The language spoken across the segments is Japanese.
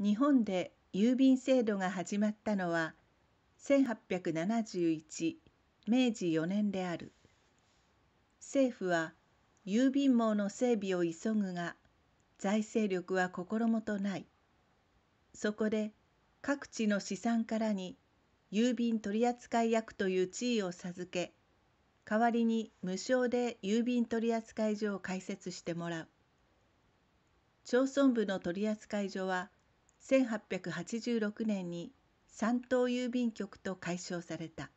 日本で郵便制度が始まったのは1871明治4年である政府は郵便網の整備を急ぐが財政力は心もとないそこで各地の資産からに郵便取扱役という地位を授け代わりに無償で郵便取扱所を開設してもらう町村部の取扱所は1886年に山東郵便局と改称された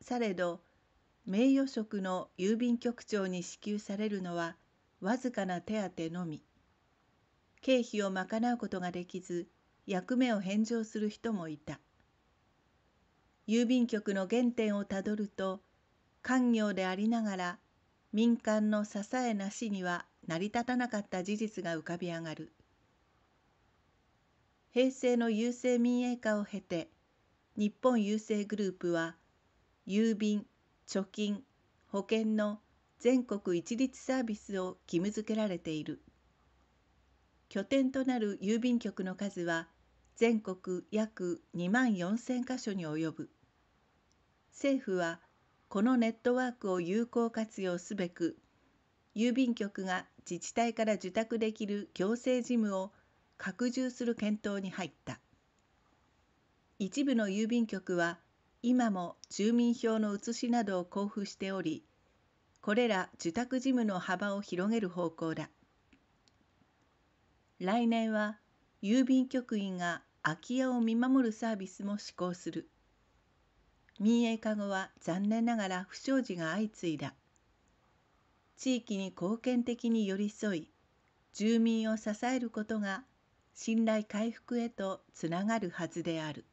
されど名誉職の郵便局長に支給されるのはわずかな手当のみ経費を賄うことができず役目を返上する人もいた郵便局の原点をたどると官業でありながら民間の支えなしには成り立たなかった事実が浮かび上がる。平成の郵政民営化を経て日本郵政グループは郵便貯金保険の全国一律サービスを義務付けられている拠点となる郵便局の数は全国約2万4,000か所に及ぶ政府はこのネットワークを有効活用すべく郵便局が自治体から受託できる行政事務を拡充する検討に入った一部の郵便局は今も住民票の写しなどを交付しておりこれら受託事務の幅を広げる方向だ来年は郵便局員が空き家を見守るサービスも施行する民営化後は残念ながら不祥事が相次いだ地域に貢献的に寄り添い住民を支えることが信頼回復へとつながるはずである。